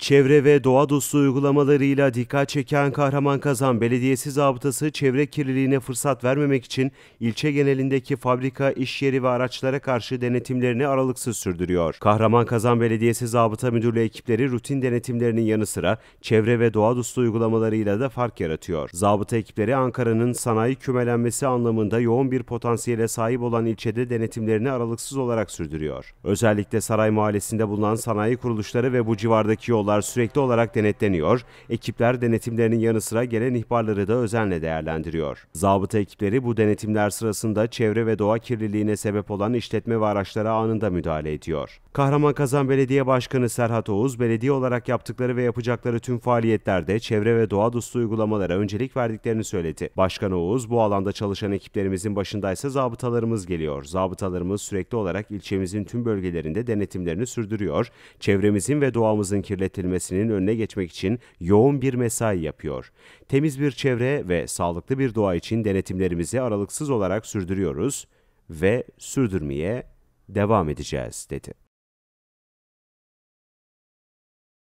Çevre ve doğa dostu uygulamalarıyla dikkat çeken Kahraman Kazan Belediyesi Zabıtası çevre kirliliğine fırsat vermemek için ilçe genelindeki fabrika, iş yeri ve araçlara karşı denetimlerini aralıksız sürdürüyor. Kahraman Kazan Belediyesi Zabıta Müdürlüğü ekipleri rutin denetimlerinin yanı sıra çevre ve doğa dostu uygulamalarıyla da fark yaratıyor. Zabıta ekipleri Ankara'nın sanayi kümelenmesi anlamında yoğun bir potansiyele sahip olan ilçede denetimlerini aralıksız olarak sürdürüyor. Özellikle Saray Mahallesi'nde bulunan sanayi kuruluşları ve bu civardaki yollar Bunlar sürekli olarak denetleniyor, ekipler denetimlerinin yanı sıra gelen ihbarları da özenle değerlendiriyor. Zabıta ekipleri bu denetimler sırasında çevre ve doğa kirliliğine sebep olan işletme ve araçlara anında müdahale ediyor. Kahraman Kazan Belediye Başkanı Serhat Oğuz, belediye olarak yaptıkları ve yapacakları tüm faaliyetlerde çevre ve doğa dostu uygulamalara öncelik verdiklerini söyledi. Başkan Oğuz, bu alanda çalışan ekiplerimizin başındaysa zabıtalarımız geliyor. Zabıtalarımız sürekli olarak ilçemizin tüm bölgelerinde denetimlerini sürdürüyor, çevremizin ve doğamızın kirletilmesi kirletilmesinin önüne geçmek için yoğun bir mesai yapıyor. Temiz bir çevre ve sağlıklı bir doğa için denetimlerimizi aralıksız olarak sürdürüyoruz ve sürdürmeye devam edeceğiz dedi.